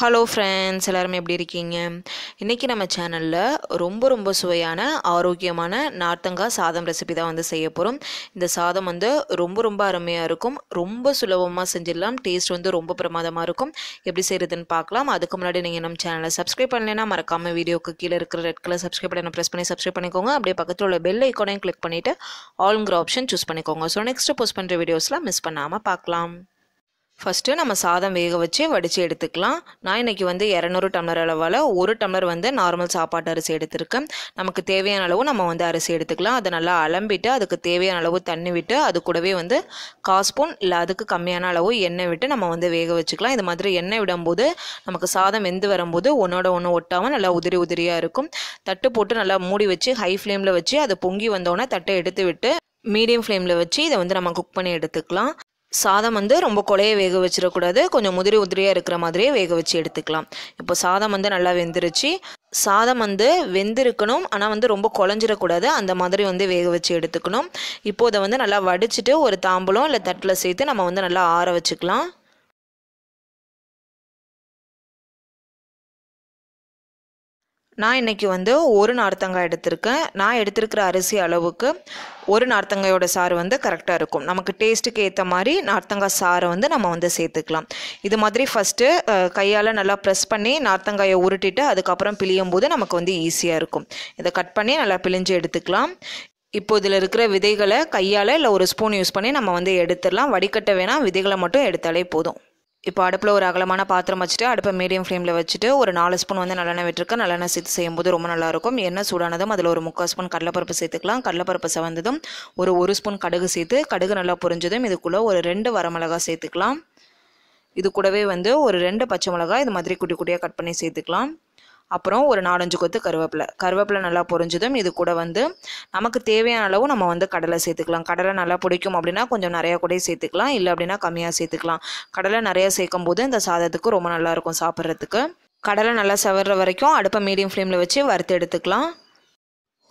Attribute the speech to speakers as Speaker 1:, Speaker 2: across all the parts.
Speaker 1: hello friends எல்லோரும் எப்படி இருக்கீங்க இன்றைக்கி நம்ம சேனலில் ரொம்ப ரொம்ப சுவையான ஆரோக்கியமான நார்த்தங்காய் சாதம் ரெசிபி தான் வந்து செய்ய போகிறோம் இந்த சாதம் வந்து ரொம்ப ரொம்ப அருமையாக இருக்கும் ரொம்ப சுலபமாக செஞ்சிடலாம் டேஸ்ட் வந்து ரொம்ப பிரமாதமாக இருக்கும் எப்படி செய்கிறதுன்னு பார்க்கலாம் அதுக்கு முன்னாடி நீங்கள் நம்ம சேனலை சப்ஸ்கிரைப் பண்ணலைன்னா மறக்காமல் வீடியோக்கு கீழே இருக்கிற ரெட் கலர் சப்ஸ்கிரைப் பண்ணி ப்ரெஸ் பண்ணி சப்ஸ்கிரைப் பண்ணிக்கோங்க அப்படியே பக்கத்தில் உள்ள பெல் ஐக்கோனையும் கிளிக் பண்ணிவிட்டு ஆல்ங்கிற ஆப்ஷன் சூஸ் பண்ணிக்கோங்க ஸோ நெக்ஸ்ட்டு போஸ்ட் பண்ணுற வீடியோஸ்லாம் மிஸ் பண்ணாமல் பார்க்கலாம் ஃபஸ்ட்டு நம்ம சாதம் வேக வச்சு வடித்து எடுத்துக்கலாம் நான் இன்றைக்கி வந்து இரநூறு டம்ளர் அளவில் ஒரு டம்ளர் வந்து நார்மல் சாப்பாட்டு அரிசி எடுத்திருக்கேன் நமக்கு தேவையான அளவு நம்ம வந்து அரிசி எடுத்துக்கலாம் அதை நல்லா அலம்பிட்டு அதுக்கு தேவையான அளவு தண்ணி விட்டு அது கூடவே வந்து காஸ்பூன் இல்லை அதுக்கு கம்மியான அளவு எண்ணெய் விட்டு நம்ம வந்து வேக வச்சுக்கலாம் இது மாதிரி எண்ணெய் விடும்போது நமக்கு சாதம் வெந்து வரும்போது ஒன்றோட ஒன்று ஒட்டாமல் நல்லா உதிரி உதிரியாக இருக்கும் தட்டு போட்டு நல்லா மூடி வச்சு ஹை ஃப்ளேமில் வச்சு அது பொங்கி வந்தோடனே தட்டை எடுத்து விட்டு மீடியம் ஃப்ளேமில் வச்சு இதை வந்து நம்ம குக் பண்ணி எடுத்துக்கலாம் சாதம் வந்து ரொம்ப கொலையை வேக வச்சிடக்கூடாது கொஞ்சம் முதிரி உதிரியாக இருக்கிற மாதிரியே வேக வச்சு எடுத்துக்கலாம் இப்போ சாதம் வந்து நல்லா வெந்துருச்சு சாதம் வந்து வெந்திருக்கணும் ஆனால் வந்து ரொம்ப குழஞ்சிடக்கூடாது அந்த மாதிரி வந்து வேக வச்சு எடுத்துக்கணும் இப்போ இதை வந்து நல்லா வடிச்சிட்டு ஒரு தாம்பலம் இல்லை தட்டில் சேர்த்து நம்ம வந்து நல்லா ஆற வச்சுக்கலாம் நான் இன்றைக்கி வந்து ஒரு நார்த்தங்காய் எடுத்திருக்கேன் நான் எடுத்திருக்கிற அரிசி அளவுக்கு ஒரு நார்த்தங்காயோட சாறு வந்து கரெக்டாக இருக்கும் நமக்கு டேஸ்ட்டுக்கு ஏற்ற மாதிரி நார்த்தங்காய் சாறை வந்து நம்ம வந்து சேர்த்துக்கலாம் இது மாதிரி ஃபஸ்ட்டு கையால் நல்லா ப்ரெஸ் பண்ணி நார்த்தங்காயை உருட்டிட்டு அதுக்கப்புறம் பிழியும் போது நமக்கு வந்து ஈஸியாக இருக்கும் இதை கட் பண்ணி நல்லா பிழிஞ்சு எடுத்துக்கலாம் இப்போ இதில் இருக்கிற விதைகளை கையால் இல்லை ஒரு ஸ்பூன் யூஸ் பண்ணி நம்ம வந்து எடுத்துடலாம் வடிகட்ட வேணால் விதைகளை மட்டும் எடுத்தாலே போதும் இப்போ அடுப்பில் ஒரு அகலமான பாத்திரம் வச்சுட்டு அடுப்பை மீடியம் ஃப்ளேமில் வச்சுட்டு ஒரு நாலு ஸ்பூன் வந்து நல்லெண்ணெய் விட்டுருக்கு நல்லெண்ணெய் சேர்த்து செய்யும்போது ரொம்ப நல்லாயிருக்கும் எண்ணெய் சூடானதும் அதில் ஒரு முக்கால் ஸ்பூன் கடலைப்பருப்பு சேர்த்துக்கலாம் கடலைப்பருப்பு செவந்ததும் ஒரு ஒரு ஸ்பூன் கடுகு சேர்த்து கடுகு நல்லா புரிஞ்சதும் இதுக்குள்ளே ஒரு ரெண்டு வரமிளகா சேர்த்துக்கலாம் இது கூடவே வந்து ஒரு ரெண்டு பச்சை மிளகாய் இது மாதிரி குட்டி குட்டியாக கட் பண்ணி சேர்த்துக்கலாம் அப்புறம் ஒரு நாலஞ்சு கொத்து கருவேப்பிலை கருவேப்பிலை நல்லா பொரிஞ்சதும் இது கூட வந்து நமக்கு தேவையான அளவு நம்ம வந்து கடலை சேர்த்துக்கலாம் கடலை நல்லா பிடிக்கும் அப்படின்னா கொஞ்சம் நிறையா கூட சேர்த்துக்கலாம் இல்லை அப்படின்னா கம்மியாக சேர்த்துக்கலாம் கடலை நிறையா சேர்க்கும் போது இந்த சாதத்துக்கு ரொம்ப நல்லாயிருக்கும் சாப்பிட்றதுக்கு கடலை நல்லா செவர்ற வரைக்கும் அடுப்பை மீடியம் ஃப்ளேமில் வச்சு வறுத்து எடுத்துக்கலாம்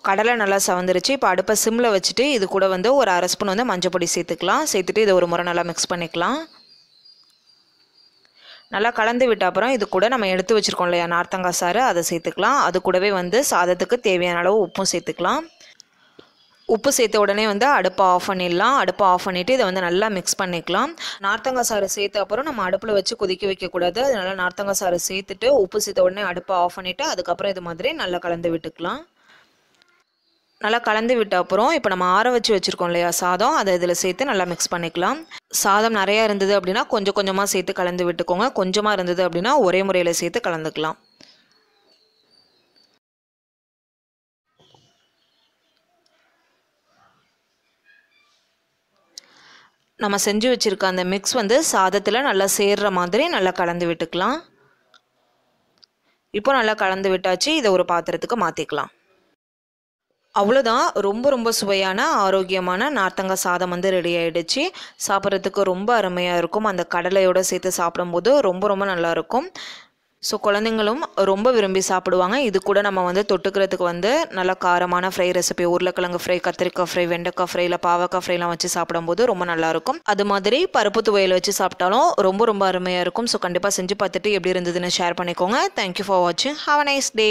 Speaker 1: கடலை நல்லா சவந்துருச்சு இப்போ அடுப்பை சிம்மில் வச்சுட்டு இது கூட வந்து ஒரு அரை ஸ்பூன் வந்து மஞ்சள் பொடி சேர்த்துக்கலாம் சேர்த்துட்டு இதை ஒரு முறை நல்லா மிக்ஸ் பண்ணிக்கலாம் நல்லா கலந்து விட்ட அப்புறம் இது கூட நம்ம எடுத்து வச்சுருக்கோம் இல்லையா நார்த்தங்காய் சாறு அதை சேர்த்துக்கலாம் அது கூடவே வந்து சாதத்துக்கு தேவையான அளவு உப்பும் சேர்த்துக்கலாம் உப்பு சேர்த்த உடனே வந்து அடுப்பை ஆஃப் பண்ணிடலாம் அடுப்பை ஆஃப் பண்ணிவிட்டு இதை வந்து நல்லா மிக்ஸ் பண்ணிக்கலாம் நார்த்தங்காய் சாறு சேர்த்த அப்புறம் நம்ம அடுப்பில் வச்சு கொதிக்க வைக்கக்கூடாது அதனால் நார்த்தங்காய் சாறு சேர்த்துட்டு உப்பு சேர்த்த உடனே அடுப்பை ஆஃப் பண்ணிவிட்டு அதுக்கப்புறம் இது மாதிரி நல்லா கலந்து விட்டுக்கலாம் நல்லா கலந்து விட்ட அப்புறம் இப்போ நம்ம ஆற வச்சு வச்சுருக்கோம் இல்லையா சாதம் அதை இதில் சேர்த்து நல்லா மிக்ஸ் பண்ணிக்கலாம் சாதம் நிறையா இருந்தது அப்படின்னா கொஞ்சம் கொஞ்சமாக சேர்த்து கலந்து விட்டுக்கோங்க கொஞ்சமாக இருந்தது அப்படின்னா ஒரே முறையில் சேர்த்து கலந்துக்கலாம் நம்ம செஞ்சு வச்சுருக்க அந்த மிக்ஸ் வந்து சாதத்தில் நல்லா சேர்கிற மாதிரி நல்லா கலந்து விட்டுக்கலாம் இப்போ நல்லா கலந்து விட்டாச்சு இதை ஒரு பாத்திரத்துக்கு மாற்றிக்கலாம் அவ்வளோதான் ரொம்ப ரொம்ப சுவையான ஆரோக்கியமான நார்த்தங்காய் சாதம் வந்து ரெடி ஆகிடுச்சு சாப்பிட்றதுக்கு ரொம்ப அருமையாக இருக்கும் அந்த கடலையோடு சேர்த்து சாப்பிடும்போது ரொம்ப ரொம்ப நல்லாயிருக்கும் ஸோ குழந்தைங்களும் ரொம்ப விரும்பி சாப்பிடுவாங்க இது கூட நம்ம வந்து தொட்டுக்கிறதுக்கு வந்து நல்லா காரமான ஃப்ரை ரெசிபி உருளைக்கிழங்கு ஃப்ரை கத்திரிக்காய் ஃப்ரை வெண்டைக்காய் ஃப்ரை இல்லை பாவக்காய் ஃப்ரைலாம் வச்சு சாப்பிடும்போது ரொம்ப நல்லாயிருக்கும் அது மாதிரி பருப்பு துவையில் வச்சு சாப்பிட்டாலும் ரொம்ப ரொம்ப அருமையாக இருக்கும் ஸோ கண்டிப்பாக செஞ்சு பார்த்துட்டு எப்படி இருந்ததுன்னு ஷேர் பண்ணிக்கோங்க தேங்க்யூ ஃபார் வாட்சிங் ஹாவ் அ நைஸ் டே